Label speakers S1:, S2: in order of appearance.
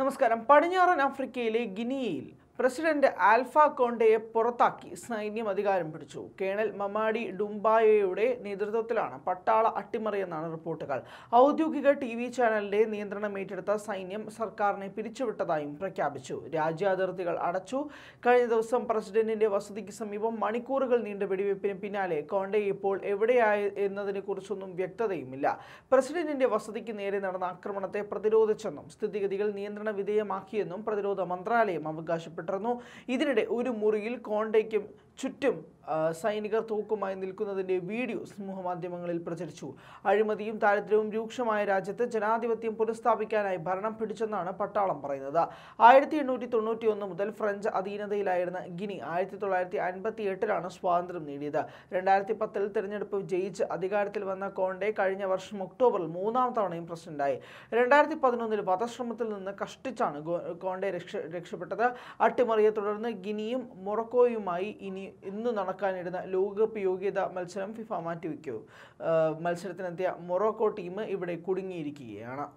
S1: നമസ്കാരം പടിഞ്ഞാറൻ ആഫ്രിക്കയിലെ ഗിനിയയിൽ പ്രസിഡന്റ് ആൽഫ കോണ്ടയെ പുറത്താക്കി സൈന്യം അധികാരം പിടിച്ചു കേണൽ മമാഡി ഡുംബായയുടെ നേതൃത്വത്തിലാണ് പട്ടാള അട്ടിമറിയെന്നാണ് റിപ്പോർട്ടുകൾ ഔദ്യോഗിക ടി വി ചാനലിന്റെ നിയന്ത്രണം ഏറ്റെടുത്ത സൈന്യം സർക്കാരിനെ പിരിച്ചുവിട്ടതായും പ്രഖ്യാപിച്ചു രാജ്യാതിർത്തികൾ അടച്ചു കഴിഞ്ഞ ദിവസം പ്രസിഡന്റിന്റെ വസതിക്ക് സമീപം മണിക്കൂറുകൾ നീണ്ട വെടിവയ്പ്പിന് പിന്നാലെ കോണ്ടെ ഇപ്പോൾ എവിടെയായി എന്നതിനെക്കുറിച്ചൊന്നും വ്യക്തതയുമില്ല പ്രസിഡന്റിന്റെ വസതിക്ക് നേരെ നടന്ന ആക്രമണത്തെ പ്രതിരോധിച്ചെന്നും സ്ഥിതിഗതികൾ നിയന്ത്രണ വിധേയമാക്കിയെന്നും പ്രതിരോധ മന്ത്രാലയം അവകാശപ്പെട്ടു തുടർന്നു ഇതിനിടെ ഒരു മുറിയിൽ കോണ്ടയ്ക്കും ചുറ്റും സൈനികർ തൂക്കുമായി നിൽക്കുന്നതിൻ്റെ വീഡിയോ സമൂഹ മാധ്യമങ്ങളിൽ പ്രചരിച്ചു അഴിമതിയും ദാരിദ്ര്യവും രൂക്ഷമായ രാജ്യത്ത് ജനാധിപത്യം പുനഃസ്ഥാപിക്കാനായി ഭരണം പിടിച്ചെന്നാണ് പട്ടാളം പറയുന്നത് ആയിരത്തി എണ്ണൂറ്റി തൊണ്ണൂറ്റി ഒന്ന് മുതൽ ഫ്രഞ്ച് അധീനതയിലായിരുന്ന ഗിനി ആയിരത്തി തൊള്ളായിരത്തി അൻപത്തി എട്ടിലാണ് സ്വാതന്ത്ര്യം നേടിയത് രണ്ടായിരത്തി പത്തിൽ തിരഞ്ഞെടുപ്പ് ജയിച്ച് അധികാരത്തിൽ വന്ന കോണ്ടെ കഴിഞ്ഞ വർഷം ഒക്ടോബറിൽ മൂന്നാം തവണയും പ്രസിഡന്റായി രണ്ടായിരത്തി പതിനൊന്നിൽ വധശ്രമത്തിൽ നിന്ന് കഷ്ടിച്ചാണ് കോണ്ടെ രക്ഷ രക്ഷപ്പെട്ടത് അട്ടിമറിയെ തുടർന്ന് ഗിനിയും മൊറക്കോയുമായി ഇനി ഇന്ന് നടക്കാനിരുന്ന ലോകകപ്പ് യോഗ്യത മത്സരം ഫിഫ മാറ്റിവെക്കൂ മത്സരത്തിനെത്തിയ മൊറോക്കോ ടീം ഇവിടെ കുടുങ്ങിയിരിക്കുകയാണ്